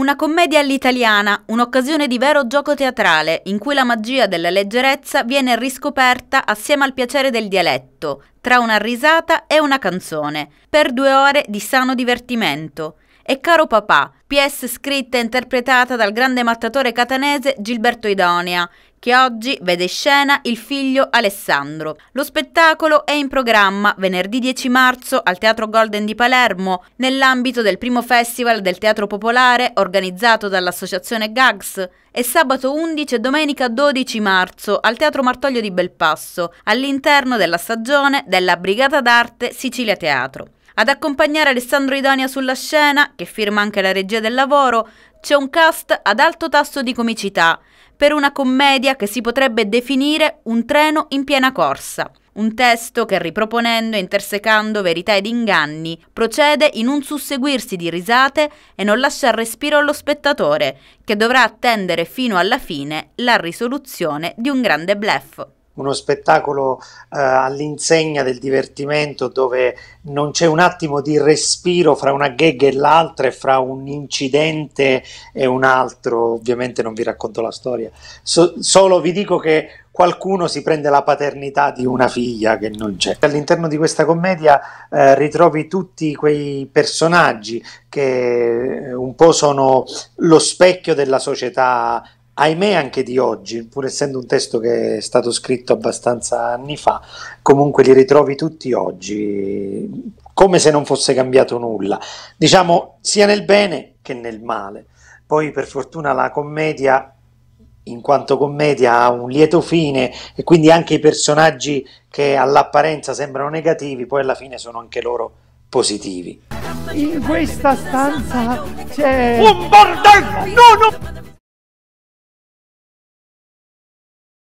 Una commedia all'italiana, un'occasione di vero gioco teatrale, in cui la magia della leggerezza viene riscoperta assieme al piacere del dialetto, tra una risata e una canzone, per due ore di sano divertimento e Caro papà, PS scritta e interpretata dal grande mattatore catanese Gilberto Idonea, che oggi vede in scena il figlio Alessandro. Lo spettacolo è in programma venerdì 10 marzo al Teatro Golden di Palermo nell'ambito del primo festival del teatro popolare organizzato dall'associazione GAGS e sabato 11 e domenica 12 marzo al Teatro Martoglio di Belpasso all'interno della stagione della Brigata d'Arte Sicilia Teatro. Ad accompagnare Alessandro Idania sulla scena, che firma anche la regia del lavoro, c'è un cast ad alto tasso di comicità, per una commedia che si potrebbe definire un treno in piena corsa. Un testo che riproponendo e intersecando verità ed inganni procede in un susseguirsi di risate e non lascia respiro allo spettatore, che dovrà attendere fino alla fine la risoluzione di un grande bluff uno spettacolo eh, all'insegna del divertimento dove non c'è un attimo di respiro fra una gag e l'altra e fra un incidente e un altro. Ovviamente non vi racconto la storia, so- solo vi dico che qualcuno si prende la paternità di una figlia che non c'è. All'interno di questa commedia eh, ritrovi tutti quei personaggi che eh, un po' sono lo specchio della società ahimè anche di oggi, pur essendo un testo che è stato scritto abbastanza anni fa, comunque li ritrovi tutti oggi, come se non fosse cambiato nulla, diciamo sia nel bene che nel male. Poi per fortuna la commedia, in quanto commedia, ha un lieto fine e quindi anche i personaggi che all'apparenza sembrano negativi, poi alla fine sono anche loro positivi. In questa stanza c'è un bordello! No, no!